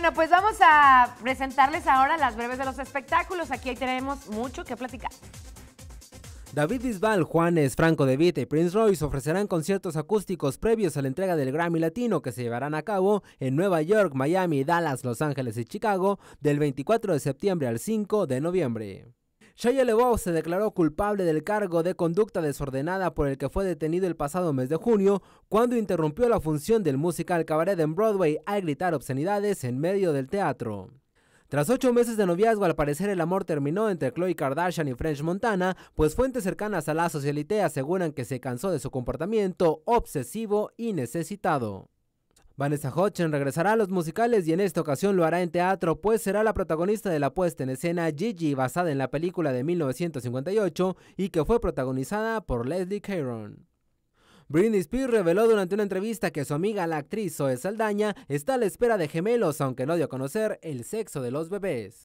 Bueno, pues vamos a presentarles ahora las breves de los espectáculos. Aquí tenemos mucho que platicar. David Bisbal, Juanes, Franco De Vita y Prince Royce ofrecerán conciertos acústicos previos a la entrega del Grammy Latino que se llevarán a cabo en Nueva York, Miami, Dallas, Los Ángeles y Chicago del 24 de septiembre al 5 de noviembre. Shia LeBeouf se declaró culpable del cargo de conducta desordenada por el que fue detenido el pasado mes de junio, cuando interrumpió la función del musical Cabaret en Broadway al gritar obscenidades en medio del teatro. Tras ocho meses de noviazgo, al parecer el amor terminó entre Chloe Kardashian y French Montana, pues fuentes cercanas a la socialité aseguran que se cansó de su comportamiento obsesivo y necesitado. Vanessa Hodgson regresará a los musicales y en esta ocasión lo hará en teatro, pues será la protagonista de la puesta en escena Gigi, basada en la película de 1958 y que fue protagonizada por Leslie Caron. Britney Spears reveló durante una entrevista que su amiga la actriz Zoe Saldaña está a la espera de gemelos, aunque no dio a conocer el sexo de los bebés.